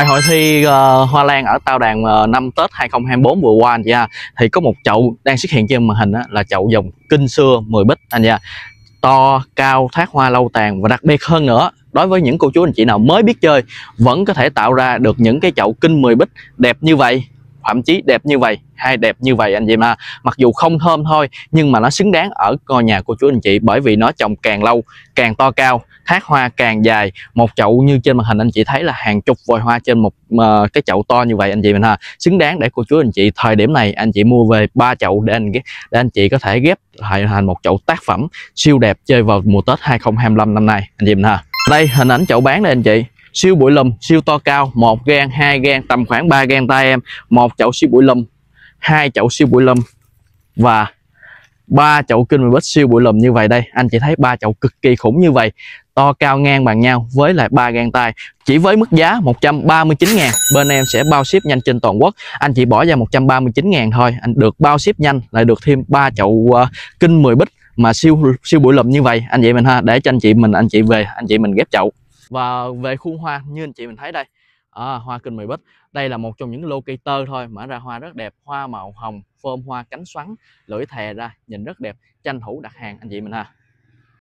tại hội thi uh, hoa lan ở tao đàn uh, năm tết 2024 vừa qua anh chị ha thì có một chậu đang xuất hiện trên màn hình đó, là chậu dòng kinh xưa 10 bích anh chị ha to cao thác hoa lâu tàn và đặc biệt hơn nữa đối với những cô chú anh chị nào mới biết chơi vẫn có thể tạo ra được những cái chậu kinh 10 bích đẹp như vậy thậm chí đẹp như vậy hay đẹp như vậy anh chị em ha mặc dù không thơm thôi nhưng mà nó xứng đáng ở ngôi nhà của chú anh chị bởi vì nó trồng càng lâu càng to cao thác hoa càng dài một chậu như trên màn hình anh chị thấy là hàng chục vòi hoa trên một uh, cái chậu to như vậy anh chị mình ha xứng đáng để cô chú anh chị thời điểm này anh chị mua về ba chậu để anh để anh chị có thể ghép lại thành một chậu tác phẩm siêu đẹp chơi vào mùa Tết 2025 năm nay anh chị mình ha đây hình ảnh chậu bán đây anh chị siêu bụi lùm siêu to cao một gan hai gan tầm khoảng 3 gan tay em một chậu siêu bụi lùm hai chậu siêu bụi lùm và ba chậu kinh mười bích siêu bụi lùm như vậy đây anh chị thấy ba chậu cực kỳ khủng như vậy to cao ngang bằng nhau với lại ba gang tay chỉ với mức giá 139 ngàn bên em sẽ bao ship nhanh trên toàn quốc anh chị bỏ ra 139 ngàn thôi anh được bao ship nhanh lại được thêm ba chậu uh, kinh 10 bích mà siêu siêu bụi lùm như vậy anh chị mình ha để cho anh chị mình anh chị về anh chị mình ghép chậu và về khuôn hoa như anh chị mình thấy đây à, hoa kinh mười bích đây là một trong những locator thôi mở ra hoa rất đẹp hoa màu hồng phơm hoa cánh xoắn lưỡi thè ra nhìn rất đẹp tranh thủ đặt hàng anh chị mình ha